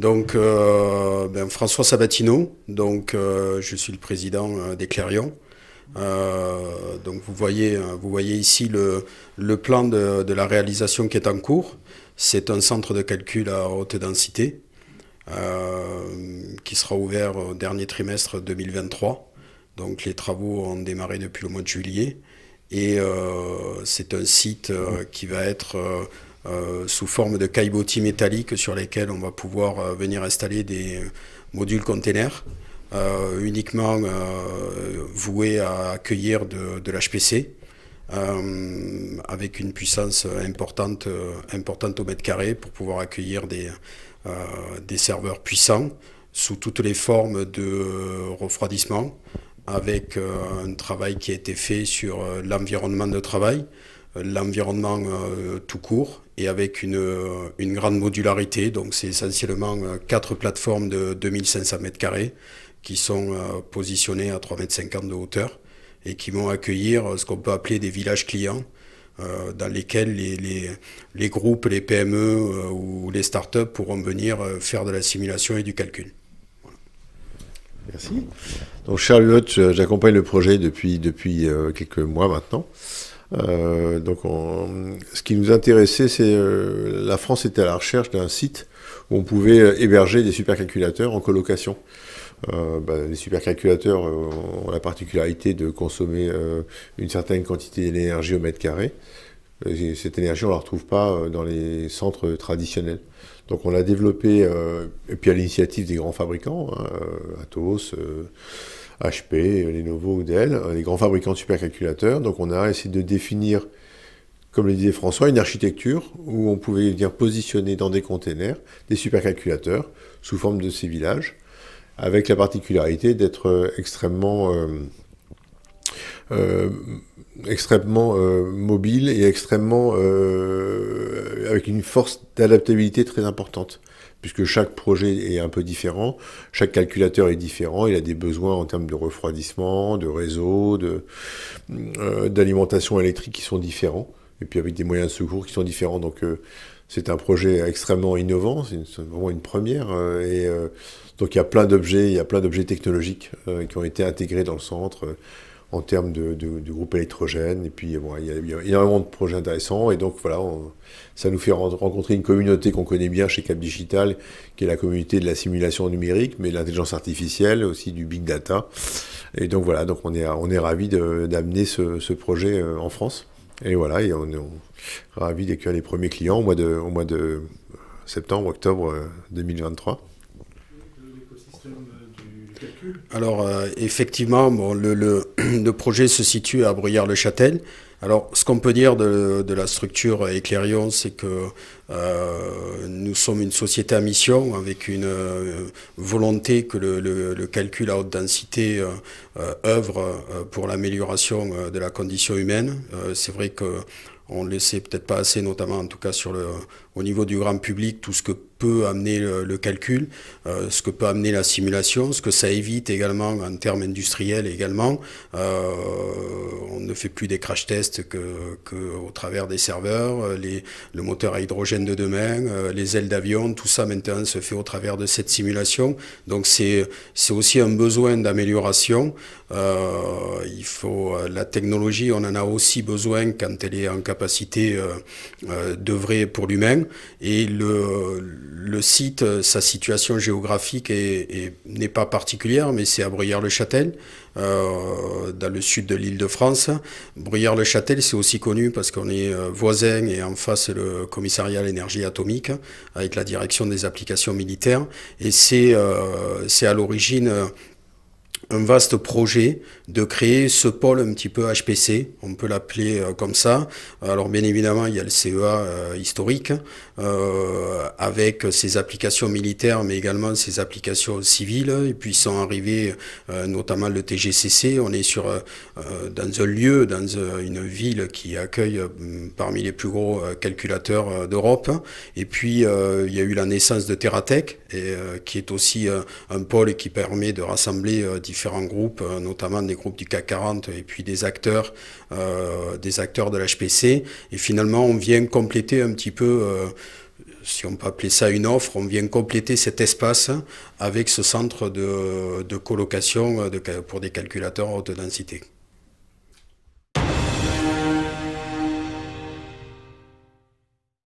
Donc, euh, ben, François Sabatino, donc, euh, je suis le président euh, des Clairions. donc vous voyez, vous voyez ici le, plan de, de, la réalisation qui est en cours. C'est un centre de calcul à haute densité qui sera ouvert au dernier trimestre 2023. Donc les travaux ont démarré depuis le mois de juillet et c'est un site qui va être euh, sous forme de caillebotis métalliques sur lesquels on va pouvoir euh, venir installer des modules containers euh, uniquement voués à accueillir de, l'HPC. avec une puissance importante, au mètre carré pour pouvoir accueillir des serveurs puissants sous toutes les formes de refroidissement, avec un travail qui a été fait sur l'environnement de travail, euh, l'environnement euh, tout court et avec euh, une, grande modularité. Donc c'est essentiellement quatre plateformes de 2500 m2 qui sont positionnées à 3,50 m de hauteur et qui vont accueillir ce qu'on peut appeler des villages clients dans lesquels les, groupes, les PME ou les startups pourront venir faire de la simulation et du calcul. Merci. Donc Charlotte, j'accompagne le projet depuis, depuis quelques mois maintenant. Euh, donc, on, ce qui nous intéressait, c'est euh, la France était à la recherche d'un site où on pouvait euh, héberger des supercalculateurs en colocation. Euh, bah, les supercalculateurs ont la particularité de consommer euh, une certaine quantité d'énergie au mètre carré. cette énergie, on ne la retrouve pas dans les centres traditionnels. Donc on l'a développé, et puis à l'initiative des grands fabricants, hein, Atos, HP, Lenovo ou Dell, euh, les grands fabricants de supercalculateurs. Donc on a essayé de définir, comme le disait François, une architecture où on pouvait venir positionner dans des containers des supercalculateurs sous forme de ces villages, avec la particularité d'être euh, extrêmement... Euh, euh, extrêmement euh, mobile et extrêmement euh, avec une force d'adaptabilité très importante puisque chaque projet est un peu différent, chaque calculateur est différent, il a des besoins en termes de refroidissement, de réseau, d'alimentation de, euh, électrique qui sont différents, et puis avec des moyens de secours qui sont différents. Donc c'est un projet extrêmement innovant, c'est vraiment une première. et donc il y a plein d'objets, il y a plein d'objets technologiques qui ont été intégrés dans le centre en termes de, de, de groupe électrogène. Et puis, il, y a, énormément de projets intéressants. Et donc, voilà, ça nous fait rencontrer une communauté qu'on connaît bien chez Cap Digital, qui est la communauté de la simulation numérique, mais de l'intelligence artificielle, aussi du big data. Et donc, voilà, donc on est, on est ravis d'amener ce, projet euh, en France. Et voilà, et on est ravis d'accueillir les premiers clients au mois de, mois de septembre, octobre 2023. Euh, l'écosystème euh, alors, euh, effectivement, bon, le, projet se situe à Bruyères-le-Châtel. Alors, ce qu'on peut dire de, la structure Éclairion, c'est que euh, nous sommes une société à mission avec une euh, volonté que le, calcul à haute densité œuvre pour l'amélioration de la condition humaine. c'est vrai qu'on ne le sait peut-être pas assez, notamment en tout cas sur le, au niveau du grand public, tout ce que peut amener le, calcul, euh, ce que peut amener la simulation, ce que ça évite également en termes industriels également. Euh, on ne fait plus des crash tests que, que au travers des serveurs, les, le moteur à hydrogène de demain, euh, les ailes d'avion, tout ça maintenant se fait au travers de cette simulation. Donc c'est c'est aussi un besoin d'amélioration. il faut la technologie, on en a aussi besoin quand elle est en capacité d'œuvrer pour l'humain et le le site, euh, sa situation géographique n'est pas particulière, mais c'est à bruyère le châtel euh, dans le sud de l'île de France. bruyère le châtel c'est aussi connu parce qu'on est euh, voisin et en face le commissariat à l'énergie atomique avec la direction des applications militaires. Et c'est à l'origine un vaste projet de créer ce pôle un petit peu HPC, on peut l'appeler euh, comme ça. Alors bien évidemment, il y a le CEA euh, historique euh, avec ses applications militaires, mais également ses applications civiles. Et puis sont arrivés notamment le TGCC. On est sur dans un lieu, dans une ville qui accueille parmi les plus gros calculateurs d'Europe. Et puis il y a eu la naissance de TerraTech, et, qui est aussi un pôle qui permet de rassembler différents groupes, euh, notamment des groupes du CAC 40 et puis des acteurs, euh, des acteurs de l'HPC. Et finalement, on vient compléter un petit peu, euh, si on peut appeler ça une offre, on vient compléter cet espace avec ce centre de, colocation pour des calculateurs à haute densité.